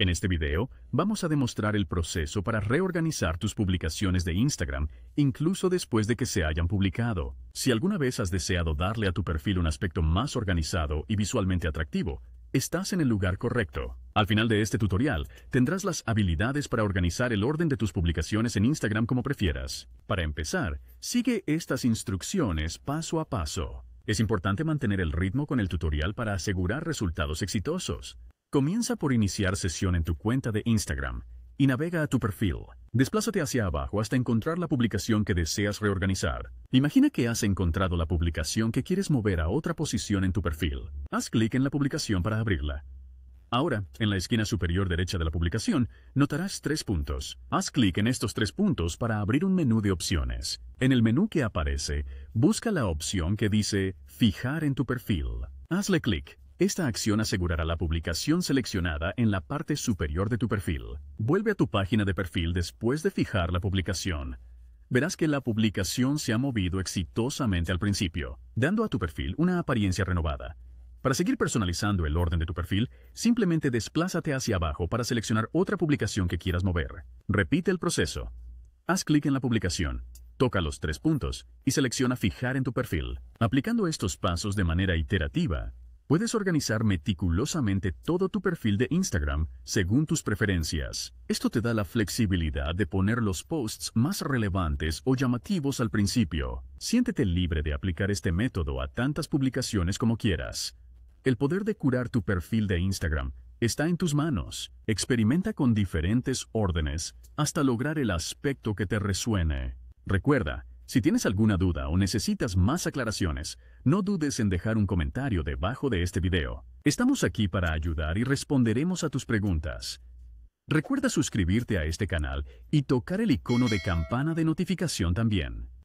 En este video, vamos a demostrar el proceso para reorganizar tus publicaciones de Instagram, incluso después de que se hayan publicado. Si alguna vez has deseado darle a tu perfil un aspecto más organizado y visualmente atractivo, estás en el lugar correcto. Al final de este tutorial, tendrás las habilidades para organizar el orden de tus publicaciones en Instagram como prefieras. Para empezar, sigue estas instrucciones paso a paso. Es importante mantener el ritmo con el tutorial para asegurar resultados exitosos. Comienza por iniciar sesión en tu cuenta de Instagram y navega a tu perfil. Desplázate hacia abajo hasta encontrar la publicación que deseas reorganizar. Imagina que has encontrado la publicación que quieres mover a otra posición en tu perfil. Haz clic en la publicación para abrirla. Ahora, en la esquina superior derecha de la publicación, notarás tres puntos. Haz clic en estos tres puntos para abrir un menú de opciones. En el menú que aparece, busca la opción que dice Fijar en tu perfil. Hazle clic esta acción asegurará la publicación seleccionada en la parte superior de tu perfil. Vuelve a tu página de perfil después de fijar la publicación. Verás que la publicación se ha movido exitosamente al principio, dando a tu perfil una apariencia renovada. Para seguir personalizando el orden de tu perfil, simplemente desplázate hacia abajo para seleccionar otra publicación que quieras mover. Repite el proceso. Haz clic en la publicación, toca los tres puntos y selecciona Fijar en tu perfil. Aplicando estos pasos de manera iterativa, Puedes organizar meticulosamente todo tu perfil de Instagram según tus preferencias. Esto te da la flexibilidad de poner los posts más relevantes o llamativos al principio. Siéntete libre de aplicar este método a tantas publicaciones como quieras. El poder de curar tu perfil de Instagram está en tus manos. Experimenta con diferentes órdenes hasta lograr el aspecto que te resuene. Recuerda, si tienes alguna duda o necesitas más aclaraciones, no dudes en dejar un comentario debajo de este video. Estamos aquí para ayudar y responderemos a tus preguntas. Recuerda suscribirte a este canal y tocar el icono de campana de notificación también.